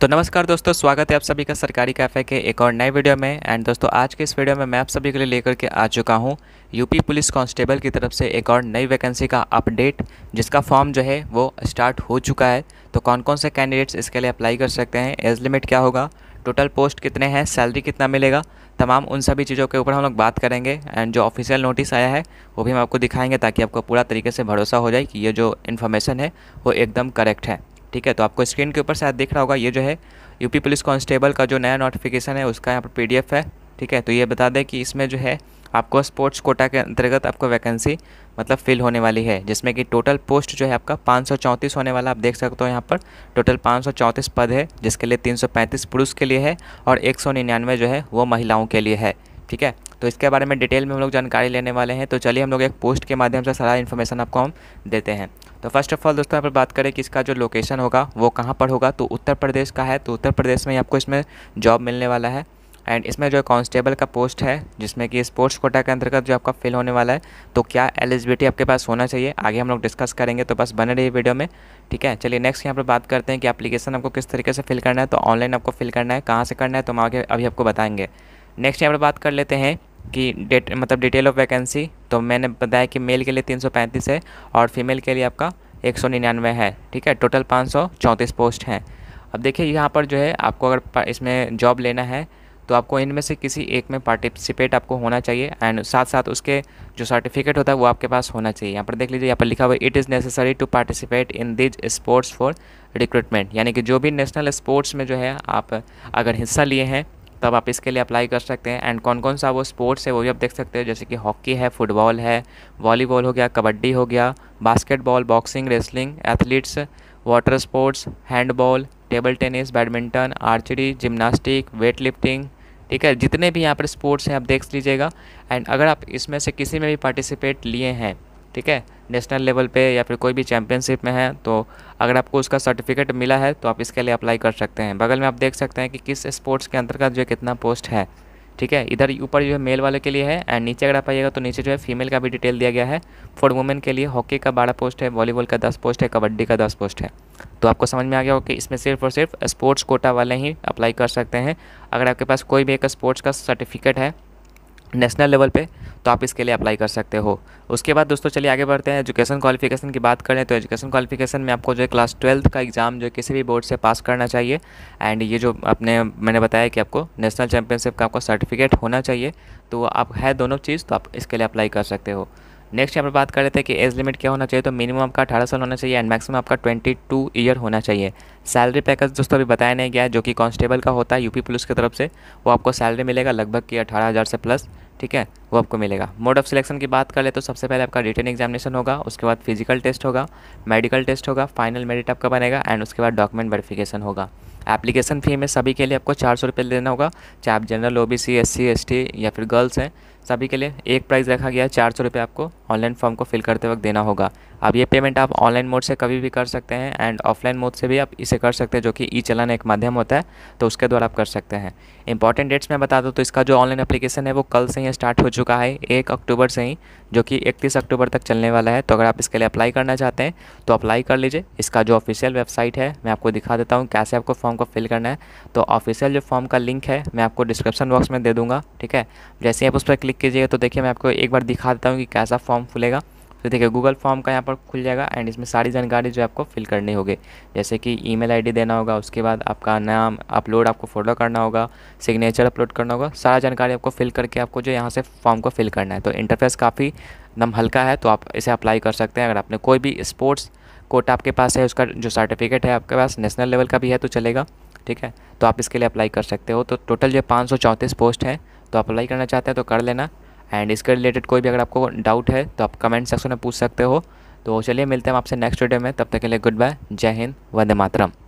तो नमस्कार दोस्तों स्वागत है आप सभी का सरकारी कैफ़े के एक और नए वीडियो में एंड दोस्तों आज के इस वीडियो में मैं आप सभी के लिए लेकर के आ चुका हूँ यूपी पुलिस कांस्टेबल की तरफ से एक और नई वैकेंसी का अपडेट जिसका फॉर्म जो है वो स्टार्ट हो चुका है तो कौन कौन से कैंडिडेट्स इसके लिए अप्लाई कर सकते हैं एज लिमिट क्या होगा टोटल पोस्ट कितने हैं सैलरी कितना मिलेगा तमाम उन सभी चीज़ों के ऊपर हम लोग बात करेंगे एंड जो ऑफिशियल नोटिस आया है वो भी हम आपको दिखाएंगे ताकि आपको पूरा तरीके से भरोसा हो जाए कि ये जो इन्फॉर्मेशन है वो एकदम करेक्ट है ठीक है तो आपको स्क्रीन के ऊपर शायद दिख रहा होगा ये जो है यूपी पुलिस कांस्टेबल का जो नया नोटिफिकेशन है उसका यहाँ पर पी है ठीक है तो ये बता दें कि इसमें जो है आपको स्पोर्ट्स कोटा के अंतर्गत आपको वैकेंसी मतलब फिल होने वाली है जिसमें कि टोटल पोस्ट जो है आपका पाँच होने वाला आप देख सकते हो यहाँ पर टोटल पाँच पद है जिसके लिए 335 पुरुष के लिए है और एक जो है वो महिलाओं के लिए है ठीक है तो इसके बारे में डिटेल में हम लोग जानकारी लेने वाले हैं तो चलिए हम लोग एक पोस्ट के माध्यम से सारा इन्फॉर्मेशन आपको हम देते हैं तो फर्स्ट ऑफ ऑल दोस्तों यहाँ पर बात करें कि इसका जो लोकेशन होगा वो कहाँ पर होगा तो उत्तर प्रदेश का है तो उत्तर प्रदेश में आपको इसमें जॉब मिलने वाला है एंड इसमें जो कांस्टेबल का पोस्ट है जिसमें कि स्पोर्ट्स कोटा के अंतर्गत जो आपका फिल होने वाला है तो क्या एलिजिबिलिटी आपके पास होना चाहिए आगे हम लोग डिस्कस करेंगे तो बस बने रहिए वीडियो में ठीक है चलिए नेक्स्ट यहाँ पर बात करते हैं कि एप्लीकेशन आपको किस तरीके से फिल करना है तो ऑनलाइन आपको फिल करना है कहाँ से करना है तो हम आगे अभी आपको बताएंगे नेक्स्ट यहाँ पर बात कर लेते हैं कि डेट मतलब डिटेल ऑफ वैकेंसी तो मैंने बताया कि मेल के लिए 335 है और फीमेल के लिए आपका 199 है ठीक है टोटल 534 पोस्ट हैं अब देखिए यहाँ पर जो है आपको अगर इसमें जॉब लेना है तो आपको इनमें से किसी एक में पार्टिसिपेट आपको होना चाहिए एंड साथ साथ उसके जो सर्टिफिकेट होता है वो आपके पास होना चाहिए यहाँ पर देख लीजिए यहाँ पर लिखा हुआ it is necessary to participate in these sports for recruitment यानी कि जो भी नेशनल स्पोर्ट्स में जो है आप अगर हिस्सा लिए हैं तब आप इसके लिए अप्लाई कर सकते हैं एंड कौन कौन सा वो स्पोर्ट्स है वो भी आप देख सकते हैं जैसे कि हॉकी है फुटबॉल है वॉलीबॉल हो गया कबड्डी हो गया basketball boxing wrestling athletes water sports handball table tennis badminton archery gymnastic weight lifting ठीक है जितने भी यहाँ पर स्पोर्ट्स हैं आप देख लीजिएगा एंड अगर आप इसमें से किसी में भी पार्टिसिपेट लिए हैं ठीक है नेशनल लेवल पे या फिर कोई भी चैंपियनशिप में है तो अगर आपको उसका सर्टिफिकेट मिला है तो आप इसके लिए अप्लाई कर सकते हैं बगल में आप देख सकते हैं कि किस स्पोर्ट्स के अंतर्गत जो है कितना पोस्ट है ठीक है इधर ऊपर जो है मेल वाले के लिए है एंड नीचे अगर आप आइएगा तो नीचे जो है फीमेल का भी डिटेल दिया गया है फॉर वुमेन के लिए हॉकी का बारह पोस्ट है वॉलीबॉल का दस पोस्ट है कबड्डी का दस पोस्ट है तो आपको समझ में आ गया हो कि इसमें सिर्फ और सिर्फ स्पोर्ट्स कोटा वाले ही अप्लाई कर सकते हैं अगर आपके पास कोई भी एक स्पोर्ट्स का सर्टिफिकेट है नेशनल लेवल पे तो आप इसके लिए अप्लाई कर सकते हो उसके बाद दोस्तों चलिए आगे बढ़ते हैं एजुकेशन क्वालिफिकेशन की बात करें तो एजुकेशन क्वालिफिकेशन में आपको जो है क्लास ट्वेल्थ का एग्ज़ाम जो किसी भी बोर्ड से पास करना चाहिए एंड ये जो अपने मैंने बताया कि आपको नेशनल चैम्पियनशिप का आपको सर्टिफिकेट होना चाहिए तो आप है दोनों चीज़ तो आप इसके लिए अप्लाई कर सकते हो नेक्स्ट यहाँ पर बात कर रहे थे कि एज लिमिट क्या होना चाहिए तो मिनिमम आपका अठारह साल होना चाहिए एंड मैक्सिमम आपका ट्वेंटी टू ईयर होना चाहिए सैलरी पैकेज दोस्तों अभी बताया नहीं गया जो कि कांस्टेबल का होता है यूपी पुलिस की तरफ से वो आपको सैलरी मिलेगा लगभग कि अठारह हज़ार से प्लस ठीक है वो आपको मिलेगा मोड ऑफ सिलेक्शन की बात कर ले तो सबसे पहले आपका रिटर्न एग्जामिनेशन होगा उसके बाद फिजिकल टेस्ट होगा मेडिकल टेस्ट होगा फाइनल मेरिट आपका बनेगा एंड उसके बाद डॉक्यूमेंट वेरिफिकेशन होगा एप्लीकेशन फ़ी में सभी के लिए आपको चार सौ रुपये देना होगा चाहे आप general O B C S C S T या फिर गर्ल्स हैं सभी के लिए एक प्राइस रखा गया है चार सौ रुपये आपको ऑनलाइन फॉर्म को फिल करते वक्त देना होगा अब ये पेमेंट आप ऑनलाइन मोड से कभी भी कर सकते हैं एंड ऑफलाइन मोड से भी आप इसे कर सकते हैं जो कि ई चलान एक माध्यम होता है तो उसके द्वारा आप कर सकते हैं इंपॉर्टेंट डेट्स मैं बता दूँ तो इसका जो ऑनलाइन अप्लीकेशन है वो कल से ही स्टार्ट हो चुका है एक अक्टूबर से ही जो कि इकतीस अक्टूबर तक चलने वाला है तो अगर आप इसके लिए अप्लाई करना चाहते हैं तो अप्लाई कर लीजिए इसका जो ऑफिशियल वेबसाइट है मैं आपको दिखा देता हूँ कैसे आपको फॉर्म को फिल करना है तो ऑफिशियल जो फॉर्म का लिंक है मैं आपको डिस्क्रिप्शन बॉक्स में दे दूँगा ठीक है जैसे ही आप उस पर क्लिक क्लिक कीजिएगा तो देखिए मैं आपको एक बार दिखा देता हूँ कि कैसा फॉर्म खुलेगा तो देखिए गूगल फॉर्म का यहाँ पर खुल जाएगा एंड इसमें सारी जानकारी जो आपको फिल करनी होगी जैसे कि ईमेल आईडी देना होगा उसके बाद आपका नाम अपलोड आपको फ़ोटो करना होगा सिग्नेचर अपलोड करना होगा सारा जानकारी आपको फिल करके आपको जो यहाँ से फॉर्म को फिल करना है तो इंटरफेस काफ़ी एकदम हल्का है तो आप इसे अप्लाई कर सकते हैं अगर आपने कोई भी स्पोर्ट्स कोट आपके पास है उसका जो सर्टिफिकेट है आपके पास नेशनल लेवल का भी है तो चलेगा ठीक है तो आप इसके लिए अप्लाई कर सकते हो तो टोटल जो पाँच पोस्ट है तो अप्लाई करना चाहते हैं तो कर लेना एंड इसके रिलेटेड कोई भी अगर आपको डाउट है तो आप कमेंट सेक्शन में पूछ सकते हो तो चलिए मिलते हैं आपसे नेक्स्ट वीडियो में तब तक के लिए गुड बाय जय हिंद वंदे मातरम